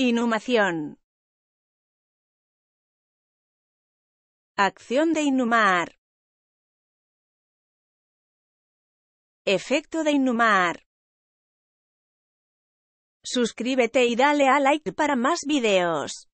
Inhumación. Acción de inhumar. Efecto de inhumar. Suscríbete y dale a like para más videos.